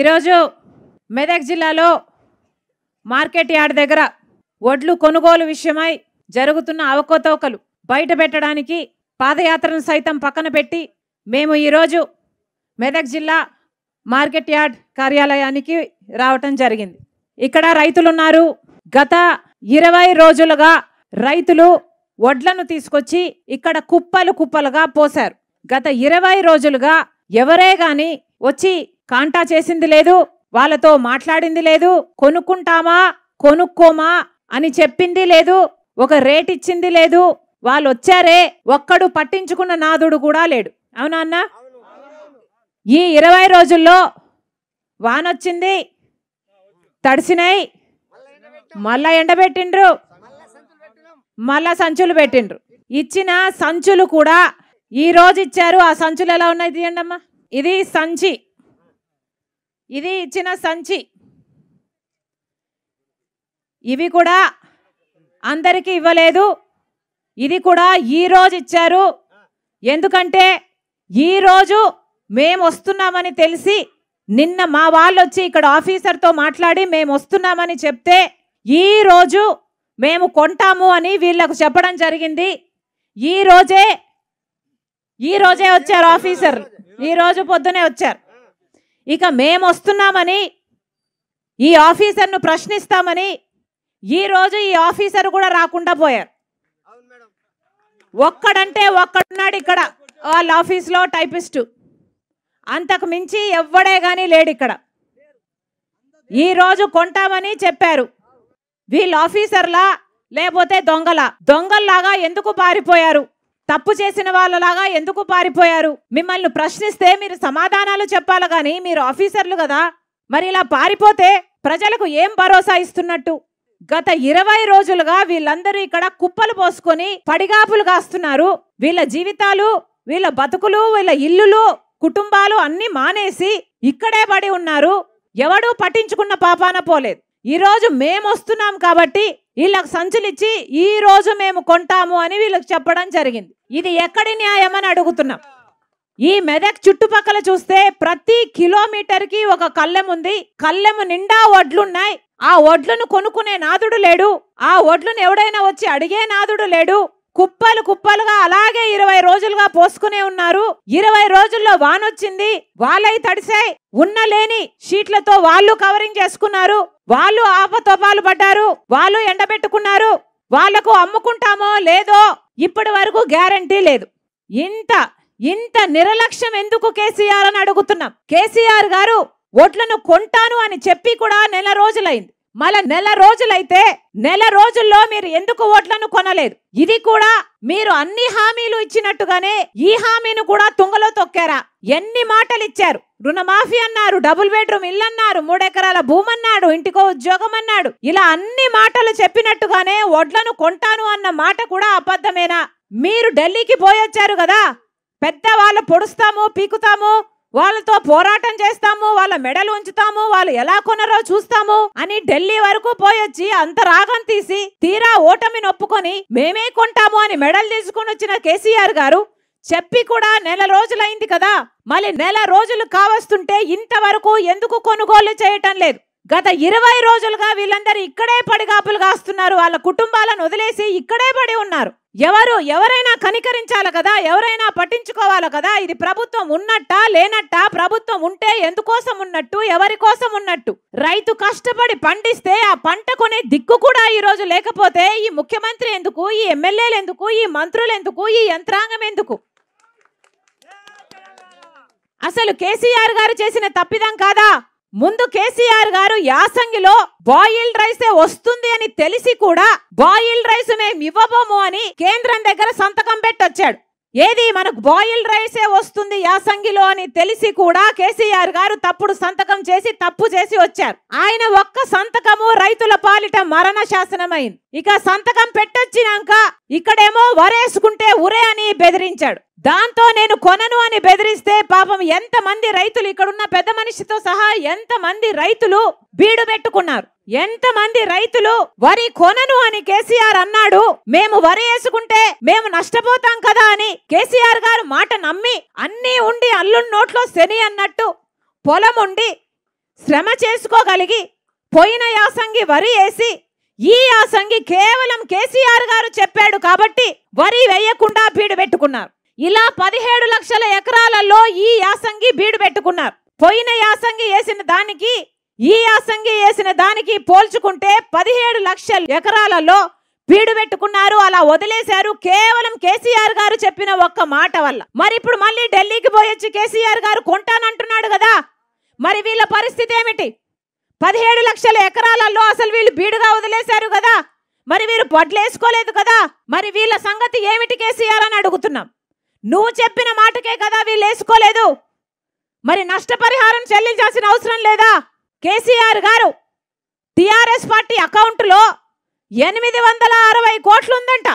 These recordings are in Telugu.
ఈరోజు మెదక్ జిల్లాలో మార్కెట్ యార్డ్ దగ్గర ఒడ్లు కొనుగోలు విషయమై జరుగుతున్న అవకతవకలు బయట పెట్టడానికి పాదయాత్రను సైతం పక్కన పెట్టి మేము ఈరోజు మెదక్ జిల్లా మార్కెట్ యార్డ్ కార్యాలయానికి రావటం జరిగింది ఇక్కడ రైతులున్నారు గత ఇరవై రోజులుగా రైతులు వడ్లను తీసుకొచ్చి ఇక్కడ కుప్పలు కుప్పలుగా పోశారు గత ఇరవై రోజులుగా ఎవరే గాని వచ్చి కాంటా చేసింది లేదు వాళ్ళతో మాట్లాడింది లేదు కొనుక్కుంటామా కొనుక్కోమా అని చెప్పింది లేదు ఒక రేట్ ఇచ్చింది లేదు వాళ్ళు వచ్చారే ఒక్కడు పట్టించుకున్న నాదుడు కూడా లేడు అవునా అన్న ఈ ఇరవై రోజుల్లో వానొచ్చింది తడిసినాయి మళ్ళా ఎండబెట్టిండ్రు మళ్ళా సంచులు పెట్టిండ్రు ఇచ్చిన సంచులు కూడా ఈ రోజు ఇచ్చారు ఆ సంచులు ఎలా ఉన్నాయి తీయండి అమ్మా ఇది సంచి ఇది ఇచ్చిన సంచి ఇవి కూడా అందరికీ ఇవ్వలేదు ఇది కూడా ఈరోజు ఇచ్చారు ఎందుకంటే ఈరోజు మేము వస్తున్నామని తెలిసి నిన్న మా వాళ్ళు వచ్చి ఇక్కడ ఆఫీసర్తో మాట్లాడి మేము వస్తున్నామని చెప్తే ఈరోజు మేము కొంటాము అని వీళ్ళకు చెప్పడం జరిగింది ఈరోజే ఈరోజే వచ్చారు ఆఫీసర్ ఈరోజు పొద్దునే వచ్చారు ఇక మేము వస్తున్నామని ఈ ఆఫీసర్ను ప్రశ్నిస్తామని ఈరోజు ఈ ఆఫీసర్ కూడా రాకుండా పోయారు ఒక్కడంటే ఒక్కడున్నాడు ఇక్కడ వాళ్ళ ఆఫీస్లో టైపిస్టు అంతకు మించి ఎవ్వడే కానీ లేడు ఇక్కడ ఈరోజు కొంటామని చెప్పారు వీళ్ళ ఆఫీసర్లా లేకపోతే దొంగల దొంగల్లాగా ఎందుకు పారిపోయారు తప్పు చేసిన వాళ్ళలాగా ఎందుకు పారిపోయారు మిమ్మల్ని ప్రశ్నిస్తే మీరు సమాధానాలు చెప్పాలి కానీ మీరు ఆఫీసర్లు కదా మరి ఇలా పారిపోతే ప్రజలకు ఏం భరోసా ఇస్తున్నట్టు గత ఇరవై రోజులుగా వీళ్ళందరూ ఇక్కడ కుప్పలు పోసుకొని పడిగాపులు కాస్తున్నారు వీళ్ళ జీవితాలు వీళ్ళ బతుకులు వీళ్ళ ఇల్లులు కుటుంబాలు అన్ని మానేసి ఇక్కడే పడి ఉన్నారు ఎవడూ పట్టించుకున్న పాపాన పోలేదు ఈరోజు మేము వస్తున్నాం కాబట్టి వీళ్ళకు సంచులిచ్చి ఈ రోజు మేము కొంటాము అని వీళ్ళకి చెప్పడం జరిగింది ఇది ఎక్కడి న్యాయం అని అడుగుతున్నాం ఈ మెదక్ చుట్టుపక్కల చూస్తే ప్రతి కిలోమీటర్కి ఒక కళ్ళెం ఉంది కళ్ళెము నిండా వడ్లున్నాయి ఆ వడ్లను కొనుక్కునే నాదుడు లేడు ఆ వడ్లను ఎవడైనా వచ్చి అడిగే నాదుడు లేడు కుప్పలు కుప్పలుగా అలాగే ఇరవై రోజులుగా పోసుకునే ఉన్నారు ఇరవై రోజుల్లో వానొచ్చింది వాళ్ళై తడిసాయి ఉన్న లేని షీట్లతో వాళ్ళు కవరింగ్ చేసుకున్నారు వాళ్ళు ఆపతోపాలు పడ్డారు వాళ్ళు ఎండబెట్టుకున్నారు వాళ్లకు అమ్ముకుంటామో లేదో ఇప్పటి వరకు గ్యారంటీ లేదు ఇంత ఇంత నిర్లక్ష్యం ఎందుకు కేసీఆర్ అని అడుగుతున్నాం కేసీఆర్ గారు ఓట్లను కొంటాను అని చెప్పి కూడా నెల రోజులైంది మళ్ళా నెల రోజులైతే నెల రోజుల్లో మీరు ఎందుకు ఓట్లను కొనలేదు ఇది కూడా మీరు అన్ని హామీలు ఇచ్చినట్టుగానే ఈ హామీను కూడా తుంగలో తొక్కారా ఎన్ని మాటలు ఇచ్చారు రుణమాఫీ అన్నారు డబుల్ బెడ్రూమ్ ఇల్లు అన్నారు మూడెకరాల భూమి అన్నాడు ఇంటికో ఉద్యోగం అన్నాడు ఇలా అన్ని మాటలు చెప్పినట్టుగానే వడ్లను కొంటాను అన్న మాట కూడా అబద్ధమేనా మీరు ఢిల్లీకి పోయొచ్చారు కదా పెద్ద వాళ్ళు పొడుస్తాము పీకుతాము వాళ్ళతో పోరాటం చేస్తాము వాళ్ళ మెడలు ఉంచుతాము వాళ్ళు ఎలా కొనరో చూస్తాము అని ఢిల్లీ వరకు పోయొచ్చి అంత రాగం తీసి తీరా ఓటమి నొప్పుకొని మేమే కొంటాము అని మెడల్ తీసుకుని వచ్చిన కేసీఆర్ గారు చెప్పి కూడా నెల రోజులైంది కదా మళ్ళీ నెల రోజులు కావస్తుంటే ఇంతవరకు ఎందుకు కొనుగోలు చేయటం లేదు గత ఇరవై రోజులుగా వీళ్ళందరూ ఇక్కడే పడిగాపులు కాస్తున్నారు వాళ్ళ కుటుంబాలను వదిలేసి ఇక్కడే పడి ఉన్నారు ఎవరు ఎవరైనా కనికరించాలి కదా ఎవరైనా పట్టించుకోవాలి కదా ఇది ప్రభుత్వం ఉన్నట్టా లేనట్టా ప్రభుత్వం ఉంటే ఎందుకోసం ఉన్నట్టు ఎవరి కోసం ఉన్నట్టు రైతు కష్టపడి పండిస్తే ఆ పంట కొనే దిక్కు కూడా ఈ రోజు లేకపోతే ఈ ముఖ్యమంత్రి ఎందుకు ఈ ఎమ్మెల్యేలు ఎందుకు ఈ మంత్రులు ఎందుకు ఈ యంత్రాంగం ఎందుకు అసలు కేసీఆర్ గారు చేసిన తప్పిదం కాదా ముందు కేసీఆర్ గారు యాసంగిలో బాయిల్డ్ రైసే వస్తుంది అని తెలిసి కూడా బాయిల్డ్ రైస్ మేము ఇవ్వబోము అని కేంద్రం దగ్గర సంతకం పెట్టొచ్చాడు ఏది మనకు బాయిల్డ్ రైసే వస్తుంది యాసంగిలో అని తెలిసి కూడా కేసీఆర్ గారు తప్పుడు సంతకం చేసి తప్పు చేసి వచ్చారు ఆయన ఒక్క సంతకము రైతుల పాలిట మరణ శాసనమైంది ఇక సంతకం పెట్టొచ్చినాక ఇక్కడేమో వరేసుకుంటే ఉరే అని బెదిరించాడు దాంతో నేను కొనను అని బెదిరిస్తే పాపం ఎంతమంది రైతులు ఇక్కడున్న పెద్ద మనిషితో సహా ఎంతమంది రైతులు బీడు పెట్టుకున్నారు ఎంతమంది రైతులు వరి కొనను అని కేసీఆర్ అన్నాడు మేము వరి వేసుకుంటే మేము నష్టపోతాం కదా అని కేసీఆర్ గారు మాట నమ్మి అన్నీ ఉండి అల్లు నోట్లో శని అన్నట్టు పొలం ఉండి శ్రమ చేసుకోగలిగి పోయిన యాసంగి వరి వేసి ఈ యాసంగి కేవలం కేసీఆర్ గారు చెప్పాడు కాబట్టి వరి వేయకుండా బీడు పెట్టుకున్నారు ఇలా పదిహేడు లక్షల ఎకరాలలో ఈ యాసంగి బీడు పెట్టుకున్నారు పోయిన యాసంగి వేసిన దానికి ఈ యాసంగి వేసిన దానికి పోల్చుకుంటే పదిహేడు లక్షల ఎకరాలలో బీడు పెట్టుకున్నారు అలా వదిలేశారు కేవలం కేసీఆర్ గారు చెప్పిన ఒక్క మాట వల్ల మరి ఇప్పుడు మళ్ళీ ఢిల్లీకి పోయొచ్చి కేసీఆర్ గారు కొంటానంటున్నాడు కదా మరి వీళ్ళ పరిస్థితి ఏమిటి పదిహేడు లక్షల ఎకరాలలో అసలు వీళ్ళు బీడుగా వదిలేశారు కదా మరి వీరు పొడ్లేసుకోలేదు కదా మరి వీళ్ళ సంగతి ఏమిటి కేసీఆర్ అని అడుగుతున్నాం నువ్వు చెప్పిన మాటకే కదా వీళ్ళు వేసుకోలేదు మరి నష్టపరిహారం చెల్లించాల్సిన అవసరం లేదా కేసీఆర్ గారు టిఆర్ఎస్ పార్టీ అకౌంట్లో ఎనిమిది వందల అరవై కోట్లు ఉందంట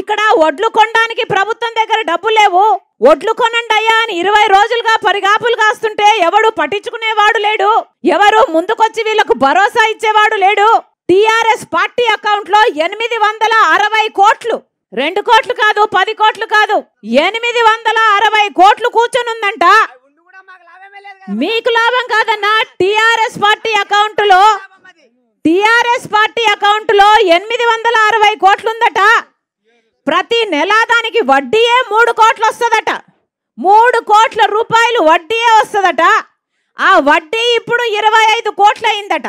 ఇక్కడ ఒడ్లు కొనడానికి ప్రభుత్వం దగ్గర డబ్బు లేవు ఒడ్లు కొనండి అయ్యా అని ఇరవై రోజులుగా పరిగాపులు కాస్తుంటే ఎవడు పట్టించుకునేవాడు లేడు ఎవరు ముందుకొచ్చి వీళ్ళకు భరోసా ఇచ్చేవాడు లేడు టిఆర్ఎస్ పార్టీ అకౌంట్లో ఎనిమిది వందల అరవై కోట్లు రెండు కోట్లు కాదు పది కోట్లు కాదు ఎనిమిది వందల అరవై కోట్లు కూర్చొనుందంట మీకు లాభం కాదన్న టిఆర్ఎస్ పార్టీ అకౌంట్ లో టిఆర్ఎస్ పార్టీ అకౌంట్ లో ఎనిమిది వందల అరవై కోట్లుందట ప్రతి నెల దానికి వడ్డీయే మూడు కోట్లు వస్తుందట మూడు కోట్ల రూపాయలు వడ్డీయే వస్తుందట ఆ వడ్డీ ఇప్పుడు ఇరవై ఐదు కోట్లు అయిందట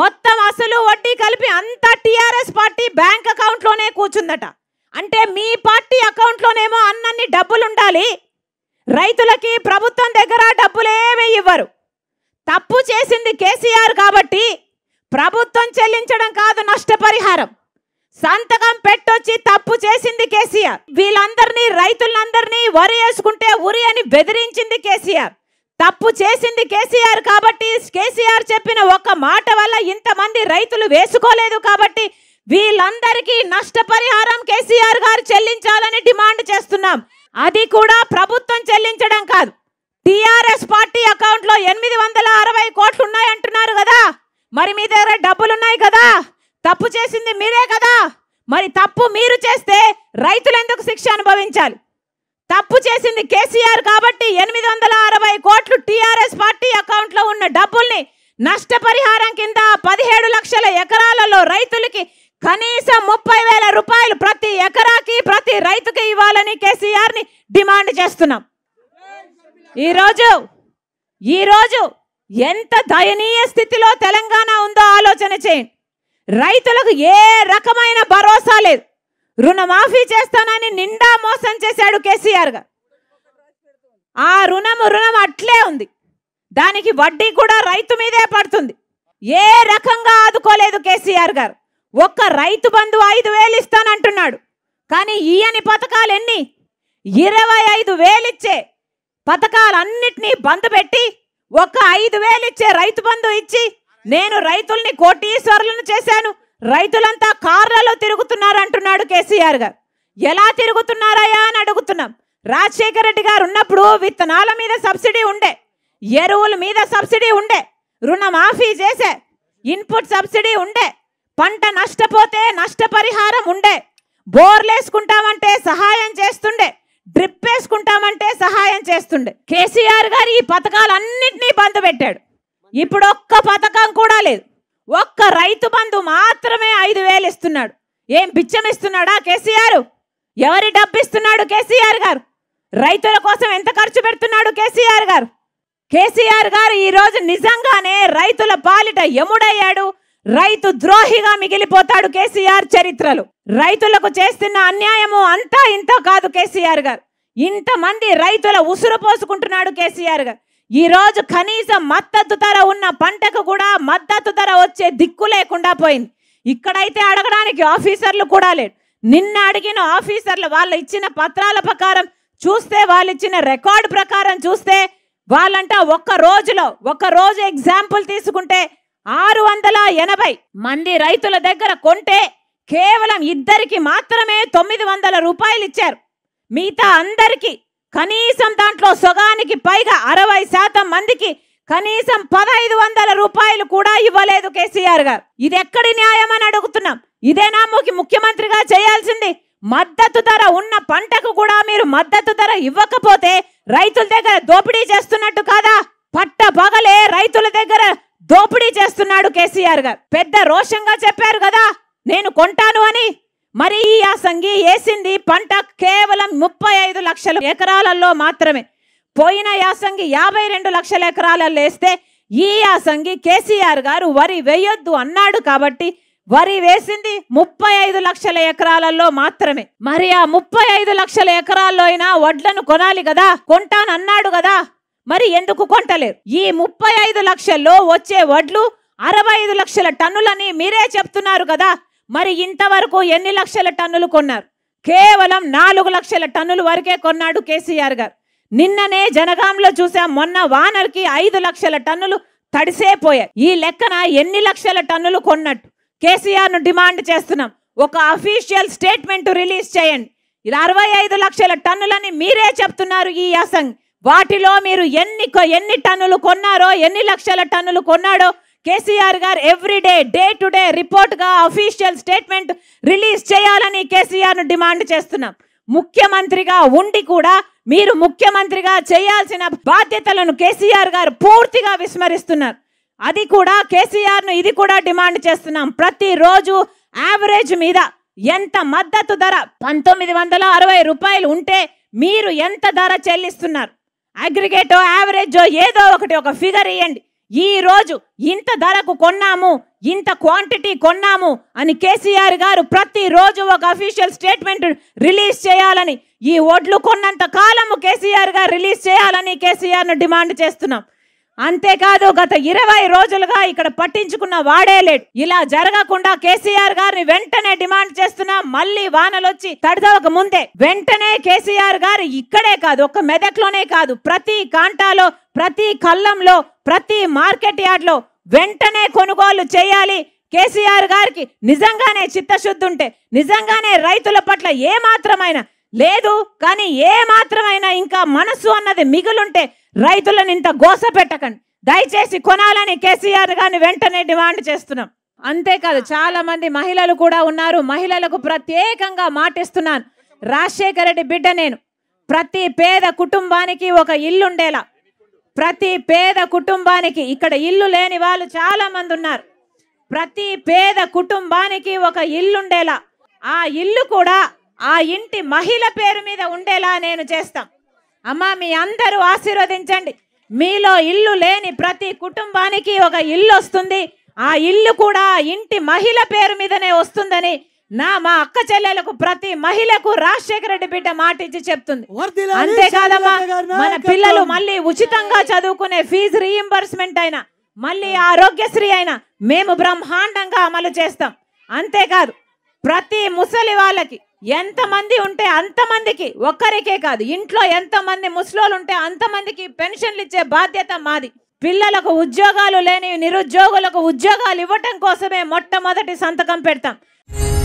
మొత్తం అసలు వడ్డీ కలిపి అంతా టీఆర్ఎస్ పార్టీ బ్యాంక్ అకౌంట్లోనే కూర్చుందట అంటే మీ పార్టీ అకౌంట్లోనేమో అన్నన్ని డబ్బులు ఉండాలి రైతులకి ప్రభుత్వం దగ్గర డబ్బులేమీ ఇవ్వరు తప్పు చేసింది కేసీఆర్ కాబట్టి ప్రభుత్వం చెల్లించడం కాదు నష్టపరిహారం సంతకం పెట్టొచ్చి తప్పు చేసింది కేసీఆర్ వీళ్ళందరినీ రైతులందరినీ వరి వేసుకుంటే ఉరి అని బెదిరించింది కేసీఆర్ తప్పు చేసింది కేసీఆర్ కాబట్టి కేసీఆర్ చెప్పిన ఒక్క మాట వల్ల ఇంతమంది రైతులు వేసుకోలేదు కాబట్టి వీళ్ళందరికీ నష్టపరిహారం కేసీఆర్ గారు చెల్లించాలని డిమాండ్ చేస్తున్నాం అది కూడా ప్రభుత్వం చెల్లించడం కాదు టిఆర్ఎస్ పార్టీ అకౌంట్లో ఎనిమిది వందల అరవై కోట్లు ఉన్నాయి అంటున్నారు కదా మరి మీ దగ్గర డబ్బులు ఉన్నాయి కదా తప్పు చేసింది మీరే కదా మరి తప్పు మీరు చేస్తే రైతులు ఎందుకు శిక్ష అనుభవించాలి తప్పు చేసింది కేసీఆర్ కాబట్టి ఎనిమిది వందల అరవై కోట్లు టీఆర్ఎస్ పార్టీ అకౌంట్లో ఉన్న డబ్బుల్ని నష్టపరిహారం కింద పదిహేడు లక్షల ఎకరాలలో రైతులకి కనీసం ముప్పై వేల రూపాయలు ప్రతి ఎకరాకి ప్రతి రైతుకి ఇవ్వాలని కేసీఆర్ని డిమాండ్ చేస్తున్నాం ఈరోజు ఈరోజు ఎంత దయనీయ స్థితిలో తెలంగాణ ఉందో ఆలోచన చేయండి రైతులకు ఏ రకమైన భరోసా లేదు రుణమాఫీ చేస్తానని నిండా మోసం చేశాడు కేసీఆర్ గారు ఆ రుణం రుణం అట్లే ఉంది దానికి వడ్డీ కూడా రైతు మీదే పడుతుంది ఏ రకంగా ఆదుకోలేదు కేసీఆర్ గారు ఒక్క రైతు బంధు ఐదు వేలు ఇస్తానంటున్నాడు కానీ ఈయని పథకాలు ఎన్ని ఇరవై ఐదు వేలిచ్చే పథకాలన్నిటినీ బంద్ పెట్టి ఒక ఐదు వేలిచ్చే రైతు బంధు ఇచ్చి నేను రైతుల్ని కోటీశ్వరులను చేశాను రైతులంతా కార్లలో తిరుగుతున్నారు అంటున్నాడు కేసీఆర్ గారు ఎలా తిరుగుతున్నారయ్యా అని అడుగుతున్నాం రాజశేఖర రెడ్డి గారు ఉన్నప్పుడు విత్తనాల మీద సబ్సిడీ ఉండే ఎరువుల మీద సబ్సిడీ ఉండే రుణమాఫీ చేసే ఇన్పుట్ సబ్సిడీ ఉండే పంట నష్టపోతే నష్టపరిహారం ఉండే బోర్లేసుకుంటామంటే సహాయం చేస్తుండే డ్రిప్ వేసుకుంటామంటే సహాయం చేస్తుండే కేసీఆర్ గారు ఈ పథకాలన్నింటినీ బంద్ పెట్టాడు ఇప్పుడు ఒక్క పథకం కూడా లేదు ఒక్క రైతు బంధు మాత్రమే ఐదు వేలు ఇస్తున్నాడు ఏం బిచ్చం ఇస్తున్నాడా కేసీఆర్ ఎవరి డబ్బు ఇస్తున్నాడు కేసీఆర్ గారు రైతుల కోసం ఎంత ఖర్చు పెడుతున్నాడు కేసీఆర్ గారు కేసీఆర్ గారు ఈరోజు నిజంగానే రైతుల పాలిట ఎముడయ్యాడు రైతు ద్రోహిగా మిగిలిపోతాడు కేసీఆర్ చరిత్రలు రైతులకు చేస్తున్న అన్యాయము అంతా ఇంత కాదు కేసీఆర్ గారు ఇంతమంది రైతుల ఉసురు పోసుకుంటున్నాడు కేసీఆర్ గారు ఈరోజు కనీసం మద్దతు ధర ఉన్న పంటకు కూడా మద్దతు ధర వచ్చే దిక్కు లేకుండా పోయింది ఇక్కడైతే అడగడానికి ఆఫీసర్లు కూడా లేడు నిన్న అడిగిన ఆఫీసర్లు వాళ్ళు ఇచ్చిన పత్రాల ప్రకారం చూస్తే వాళ్ళు ఇచ్చిన రికార్డు ప్రకారం చూస్తే వాళ్ళంట ఒక్క రోజులో ఒక్క రోజు ఎగ్జాంపుల్ తీసుకుంటే ఆరు వందల ఎనభై మంది రైతుల దగ్గర కొంటే కేవలం ఇద్దరికి మాత్రమే తొమ్మిది వందల రూపాయలు ఇచ్చారు మిగతా అందరికీ కనీసం దాంట్లో సొగానికి పైగా అరవై శాతం మందికి కనీసం పదహైదు వందల రూపాయలు కూడా ఇవ్వలేదు కేసీఆర్ గారు ఇది ఎక్కడి న్యాయం అని అడుగుతున్నాం ఇదేనా ముఖ్యమంత్రిగా చేయాల్సింది మద్దతు ధర ఉన్న పంటకు కూడా మీరు మద్దతు ధర ఇవ్వకపోతే రైతుల దగ్గర దోపిడీ చేస్తున్నట్టు కాదా పట్ట పగలే రైతుల దగ్గర దోపిడీ చేస్తున్నాడు కేసీఆర్ గారు పెద్ద రోషంగా చెప్పారు కదా నేను కొంటాను అని మరి ఈ యాసంగి వేసింది పంట కేవలం ముప్పై ఐదు లక్షల ఎకరాలలో మాత్రమే పోయిన యాసంగి యాభై రెండు లక్షల ఎకరాలలో వేస్తే ఈ యాసంగి కేసీఆర్ గారు వరి వేయొద్దు అన్నాడు కాబట్టి వరి వేసింది ముప్పై ఐదు లక్షల ఎకరాలలో మాత్రమే మరి ఆ ముప్పై ఐదు లక్షల ఎకరాల్లో అయినా వడ్లను కొనాలి కదా కొంటానన్నాడు కదా మరి ఎందుకు కొంటలేరు ఈ ముప్పై ఐదు లక్షల్లో వచ్చే వడ్లు అరవై ఐదు లక్షల టన్నులని మీరే చెప్తున్నారు కదా మరి ఇంతవరకు ఎన్ని లక్షల టన్నులు కొన్నారు కేవలం నాలుగు లక్షల టన్నులు వరకే కొన్నాడు కేసీఆర్ గారు నిన్ననే జనగాంలో చూసాం మొన్న వానర్కి ఐదు లక్షల టన్నులు తడిసేపోయాయి ఈ లెక్కన ఎన్ని లక్షల టన్నులు కొన్నట్టు కేసీఆర్ను డిమాండ్ చేస్తున్నాం ఒక అఫీషియల్ స్టేట్మెంట్ రిలీజ్ చేయండి అరవై ఐదు లక్షల టన్నులని మీరే చెప్తున్నారు ఈ యాసంగ్ వాటిలో మీరు ఎన్ని ఎన్ని టన్నులు కొన్నారో ఎన్ని లక్షల టన్నులు కొన్నాడో KCR garu every day day to day రిపోర్ట్గా అఫీషియల్ స్టేట్మెంట్ రిలీజ్ చేయాలని కేసీఆర్ను డిమాండ్ చేస్తున్నాం ముఖ్యమంత్రిగా ఉండి కూడా మీరు ముఖ్యమంత్రిగా చేయాల్సిన బాధ్యతలను కేసీఆర్ గారు పూర్తిగా విస్మరిస్తున్నారు అది కూడా కేసీఆర్ను ఇది కూడా డిమాండ్ చేస్తున్నాం ప్రతిరోజు యావరేజ్ మీద ఎంత మద్దతు ధర పంతొమ్మిది వందల అరవై రూపాయలు ఉంటే మీరు ఎంత ధర చెల్లిస్తున్నారు అగ్రిగేటో యావరేజో ఏదో ఒకటి ఒక ఫిగర్ ఇవ్వండి ఈరోజు ఇంత ధరకు కొన్నాము ఇంత క్వాంటిటీ కొన్నాము అని కేసీఆర్ గారు ప్రతిరోజు ఒక అఫీషియల్ స్టేట్మెంట్ రిలీజ్ చేయాలని ఈ ఒడ్లు కొన్నంత కాలము కేసీఆర్ గారు రిలీజ్ చేయాలని కేసీఆర్ను డిమాండ్ చేస్తున్నాం అంతేకాదు గత ఇరవై రోజులుగా ఇక్కడ పట్టించుకున్న వాడే లేడు ఇలా జరగకుండా కేసీఆర్ గారిని వెంటనే డిమాండ్ చేస్తున్నా మళ్ళీ వానలు వచ్చి తడదవక ముందే వెంటనే కేసీఆర్ గారు ఇక్కడే కాదు ఒక్క మెదక్లోనే కాదు ప్రతి కాంటాలో ప్రతి కళ్ళంలో ప్రతి మార్కెట్ యార్డ్లో వెంటనే కొనుగోలు చేయాలి కేసీఆర్ గారికి నిజంగానే చిత్తశుద్ధి ఉంటే నిజంగానే రైతుల పట్ల ఏమాత్రమైన లేదు కానీ ఏ మాత్రమైనా ఇంకా మనసు అన్నది మిగులుంటే రైతులను ఇంత గోస పెట్టకండి దయచేసి కొనాలని కేసీఆర్ గారిని వెంటనే డిమాండ్ చేస్తున్నాం అంతేకాదు చాలా మంది మహిళలు కూడా ఉన్నారు మహిళలకు ప్రత్యేకంగా మాటిస్తున్నాను రాజశేఖర రెడ్డి బిడ్డ నేను ప్రతి పేద కుటుంబానికి ఒక ఇల్లు ఉండేలా ప్రతి పేద కుటుంబానికి ఇక్కడ ఇల్లు లేని వాళ్ళు చాలా మంది ఉన్నారు ప్రతి పేద కుటుంబానికి ఒక ఇల్లుండేలా ఆ ఇల్లు కూడా ఆ ఇంటి మహిళ పేరు మీద ఉండేలా నేను చేస్తాం అమ్మా మీ అందరూ ఆశీర్వదించండి మీలో ఇల్లు లేని ప్రతి కుటుంబానికి ఒక ఇల్లు వస్తుంది ఆ ఇల్లు కూడా ఇంటి మహిళ పేరు మీదనే వస్తుందని నా మా అక్క చెల్లెలకు ప్రతి మహిళకు రాజశేఖర రెడ్డి బిడ్డ మాట ఇచ్చి చెప్తుంది అంతేకాదమ్మా మన పిల్లలు మళ్ళీ ఉచితంగా చదువుకునే ఫీజు రీఎంబర్స్మెంట్ అయినా మళ్ళీ ఆరోగ్యశ్రీ అయినా మేము బ్రహ్మాండంగా అమలు చేస్తాం అంతేకాదు ప్రతి ముసలి వాళ్ళకి ఎంతమంది ఉంటే అంతమందికి ఒక్కరికే కాదు ఇంట్లో ఎంతమంది ముసలోళ్ళు ఉంటే అంతమందికి పెన్షన్లు ఇచ్చే బాధ్యత మాది పిల్లలకు ఉద్యోగాలు లేని నిరుద్యోగులకు ఉద్యోగాలు ఇవ్వటం కోసమే మొట్టమొదటి సంతకం పెడతాం